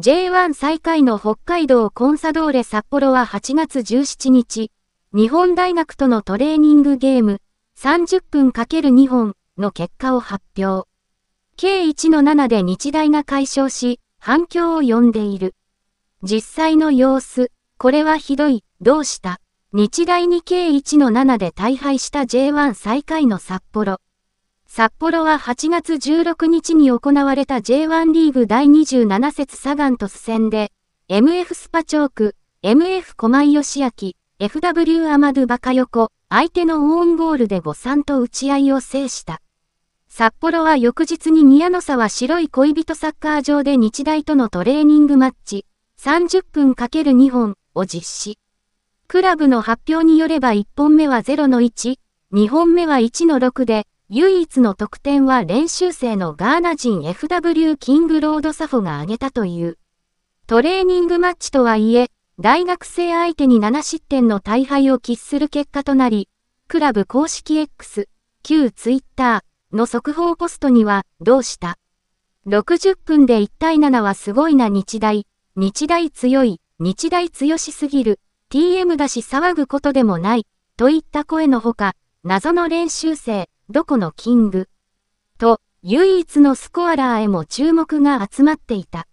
J1 最下位の北海道コンサドーレ札幌は8月17日、日本大学とのトレーニングゲーム30分 ×2 本の結果を発表。計1の7で日大が解消し、反響を呼んでいる。実際の様子、これはひどい、どうした日大に計1の7で大敗した J1 最下位の札幌。札幌は8月16日に行われた J1 リーグ第27節サガン鳥ス戦で、MF スパチョーク、MF 駒井義明、FW アマドゥバカ横、相手のオウンゴールで誤算と打ち合いを制した。札幌は翌日に宮野沢白い恋人サッカー場で日大とのトレーニングマッチ、30分 ×2 本を実施。クラブの発表によれば1本目は0の1、2本目は1の6で、唯一の得点は練習生のガーナ人 FW キングロードサフォが挙げたという。トレーニングマッチとはいえ、大学生相手に7失点の大敗を喫する結果となり、クラブ公式 X、旧 Twitter の速報ポストには、どうした ?60 分で1対7はすごいな日大、日大強い、日大強しすぎる、TM だし騒ぐことでもない、といった声のほか、謎の練習生、どこのキングと唯一のスコアラーへも注目が集まっていた。